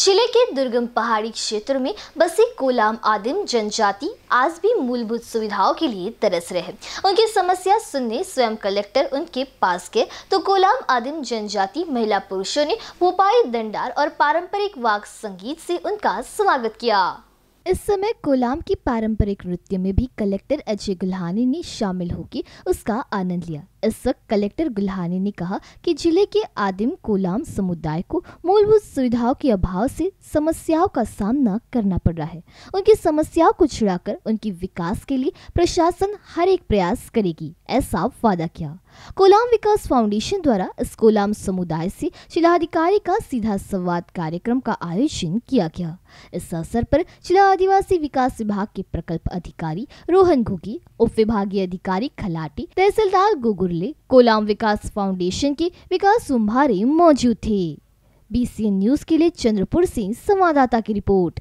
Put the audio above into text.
जिले के दुर्गम पहाड़ी क्षेत्र में बसे कोलाम आदिम जनजाति आज भी मूलभूत सुविधाओं के लिए तरस रहे उनकी समस्या सुनने स्वयं कलेक्टर उनके पास गए तो कोलाम आदिम जनजाति महिला पुरुषों ने भोपाई दंडार और पारंपरिक वाक संगीत से उनका स्वागत किया इस समय कोलाम की पारंपरिक नृत्य में भी कलेक्टर अजय गुल्हानी ने शामिल होकर उसका आनंद लिया इस वक्त कलेक्टर गुल्हानी ने कहा कि जिले के आदिम कोलाम समुदाय को मूलभूत सुविधाओं के अभाव से समस्याओं का सामना करना पड़ रहा है उनकी समस्याओं को छुड़ाकर उनकी विकास के लिए प्रशासन हर एक प्रयास करेगी ऐसा वादा किया कोलाम विकास फाउंडेशन द्वारा इस कोलाम समुदाय से जिलाधिकारी का सीधा संवाद कार्यक्रम का आयोजन किया गया इस अवसर पर जिला आदिवासी विकास विभाग के प्रकल्प अधिकारी रोहन घुगी उप विभागीय अधिकारी खलाटी तहसीलदार गोगुर कुर्ले कोलाम विकास फाउंडेशन के विकास सुम्भारे मौजूद थे बीसीएन न्यूज के लिए चंद्रपुर से संवाददाता की रिपोर्ट